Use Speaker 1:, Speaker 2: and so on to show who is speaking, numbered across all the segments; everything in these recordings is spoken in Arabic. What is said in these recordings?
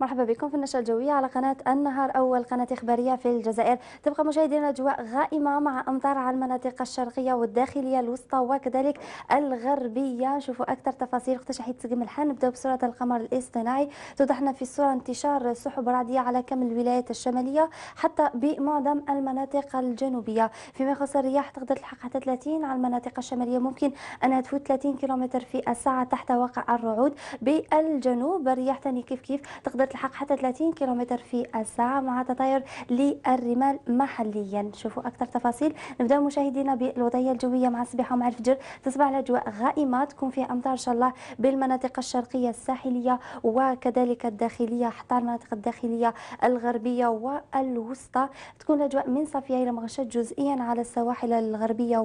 Speaker 1: مرحبا بكم في النشرة الجوية على قناة النهار أول قناة إخبارية في الجزائر تبقى مشاهدينا الأجواء غائمة مع أمطار على المناطق الشرقية والداخلية الوسطى وكذلك الغربية شوفوا أكثر تفاصيل وقتاش حيتسقم الحال نبداو بصورة القمر الاصطناعي توضحنا في الصورة انتشار سحب رعدية على كامل الولايات الشمالية حتى بمعظم المناطق الجنوبية فيما يخص الرياح تقدر تلحق حتى 30 على المناطق الشمالية ممكن أنها تفوت 30 كيلومتر في الساعة تحت واقع الرعود بالجنوب الرياح ثاني كيف كيف تقدر تلحق حتى 30 كيلومتر في الساعة مع تطاير للرمال محليا شوفوا أكثر تفاصيل نبدأ مشاهدينا بالوضعية الجوية مع الصباح ومع الفجر تصبح الأجواء غائمة تكون فيها أمطار إن شاء الله بالمناطق الشرقية الساحلية وكذلك الداخلية حتى المناطق الداخلية الغربية والوسطى تكون الأجواء من صافية إلى مغشاة جزئيا على السواحل الغربية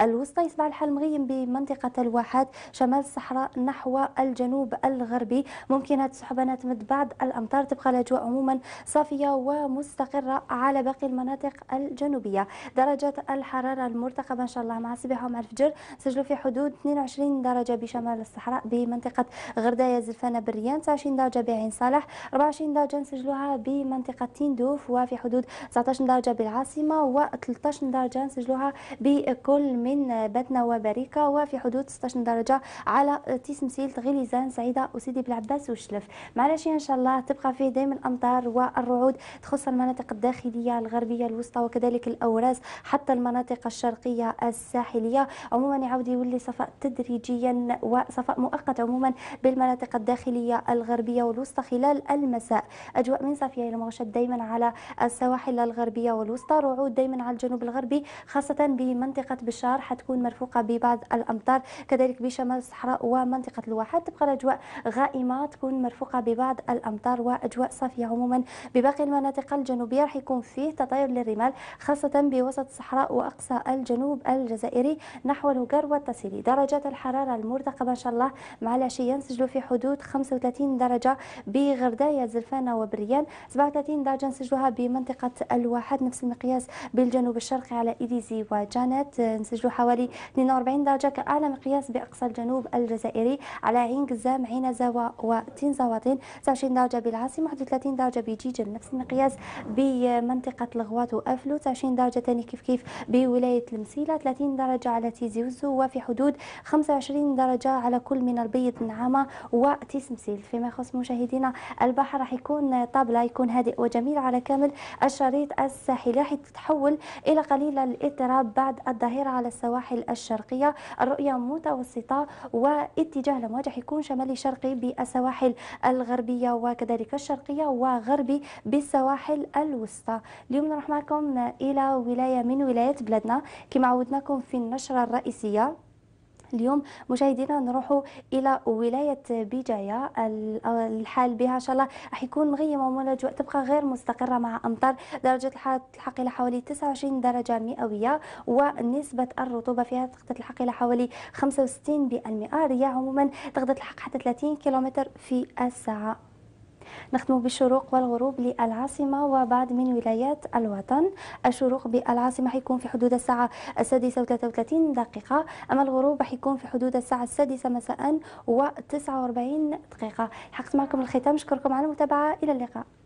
Speaker 1: والوسطى يصبح الحال مغيم بمنطقة الواحات شمال الصحراء نحو الجنوب الغربي ممكن هذه تمد بعض الأمطار تبقى الأجواء عموما صافية ومستقرة على باقي المناطق الجنوبية درجات الحرارة المرتقبة إن شاء الله مع الصباح ومع الفجر سجلوا في حدود 22 درجة بشمال الصحراء بمنطقة غرداية زلفانة بالريان 29 درجة بعين صالح 24 درجة نسجلوها بمنطقة تندوف وفي حدود 19 درجة بالعاصمة و13 درجة نسجلوها بكل من بتنا وبريكة وفي حدود 16 درجة على تيسمسيل غليزان سعيدة وسيدي بلعباس والشلف معلش إن شاء الله الله تبقى فيه دائما الامطار والرعود تخص المناطق الداخليه الغربيه الوسطى وكذلك الاوراس حتى المناطق الشرقيه الساحليه عموما يعاود يولي صفاء تدريجيا وصفاء مؤقت عموما بالمناطق الداخليه الغربيه والوسطى خلال المساء اجواء من صافيه الى مغشد دائما على السواحل الغربيه والوسطى رعود دائما على الجنوب الغربي خاصه بمنطقه بشار حتكون مرفوقه ببعض الامطار كذلك بشمال الصحراء ومنطقه الواحات تبقى الاجواء غائمه تكون مرفوقه ببعض الامطار أمطار وأجواء صافية عموما بباقي المناطق الجنوبية راح يكون فيه تطير للرمال خاصة بوسط الصحراء وأقصى الجنوب الجزائري نحو الهجر والتسيلي درجات الحرارة المرتقبة إن شاء الله مع العشية نسجلوا في حدود 35 درجة بغرداية زرفانة وبريان 37 درجة نسجلوها بمنطقة الواحد نفس المقياس بالجنوب الشرقي على إيديزي وجانت نسجلوا حوالي 42 درجة كأعلى مقياس بأقصى الجنوب الجزائري على عين قزام عين زاوى وتين زواطين 29 درجة درجة بالعاصمة 31 درجة بجيجل نفس المقياس بمنطقة الغواط وأفلوت 20 درجة ثاني كيف كيف بولاية المسيلة 30 درجة على تيزي وزو وفي حدود 25 درجة على كل من البيض نعامة وتسمسيل فيما يخص مشاهدينا البحر راح يكون طابلة يكون هادئ وجميل على كامل الشريط الساحلي حيث تتحول إلى قليل الاضطراب بعد الظهيرة على السواحل الشرقية الرؤية متوسطة واتجاه الأمواج يكون شمالي شرقي بالسواحل الغربية وك كذلك الشرقية وغربي بالسواحل الوسطى اليوم نروح معكم إلى ولاية من ولايات بلادنا كما عودناكم في النشرة الرئيسية اليوم مشاهدينا نروح الى ولايه بجايه الحال بها ان شاء الله راح يكون مغيم ومولج تبقى غير مستقره مع امطار درجه الحراره تلحق الى حوالي 29 درجه مئويه ونسبه الرطوبه فيها تقدر تلحق الى حوالي 65% رياح عموما تقدر تلحق حتى 30 كيلومتر في الساعه نختم بالشروق والغروب للعاصمة وبعض من ولايات الوطن الشروق بالعاصمة حيكون في حدود الساعة السادسة دقيقة أما الغروب حيكون في حدود الساعة السادسة مساء و49 دقيقة حقت معكم الختام نشكركم على المتابعة إلى اللقاء